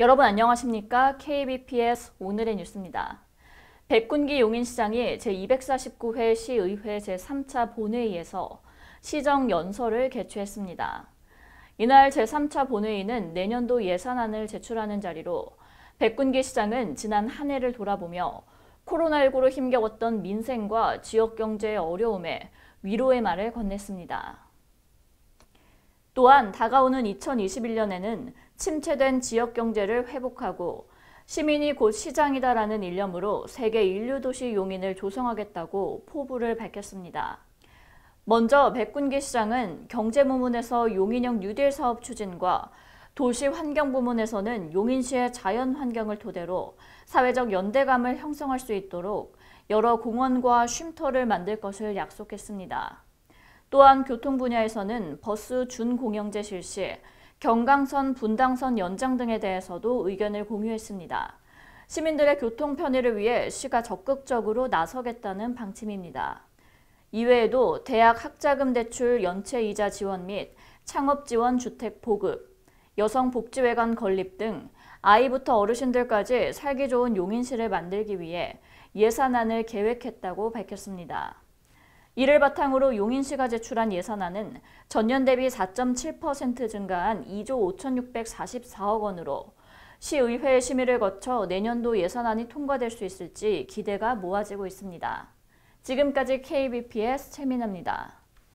여러분 안녕하십니까? KBPS 오늘의 뉴스입니다. 백군기 용인시장이 제249회 시의회 제3차 본회의에서 시정 연설을 개최했습니다. 이날 제3차 본회의는 내년도 예산안을 제출하는 자리로 백군기 시장은 지난 한 해를 돌아보며 코로나19로 힘겨웠던 민생과 지역경제의 어려움에 위로의 말을 건넸습니다. 또한 다가오는 2021년에는 침체된 지역 경제를 회복하고 시민이 곧 시장이다라는 일념으로 세계 인류도시 용인을 조성하겠다고 포부를 밝혔습니다. 먼저 백군기 시장은 경제부문에서 용인형 뉴딜 사업 추진과 도시환경부문에서는 용인시의 자연환경을 토대로 사회적 연대감을 형성할 수 있도록 여러 공원과 쉼터를 만들 것을 약속했습니다. 또한 교통 분야에서는 버스 준공영제 실시, 경강선, 분당선 연장 등에 대해서도 의견을 공유했습니다. 시민들의 교통 편의를 위해 시가 적극적으로 나서겠다는 방침입니다. 이외에도 대학 학자금 대출 연체 이자 지원 및 창업 지원 주택 보급, 여성 복지회관 건립 등 아이부터 어르신들까지 살기 좋은 용인시를 만들기 위해 예산안을 계획했다고 밝혔습니다. 이를 바탕으로 용인시가 제출한 예산안은 전년 대비 4.7% 증가한 2조 5,644억 원으로 시의회 의 심의를 거쳐 내년도 예산안이 통과될 수 있을지 기대가 모아지고 있습니다. 지금까지 KBPS 최민아입니다.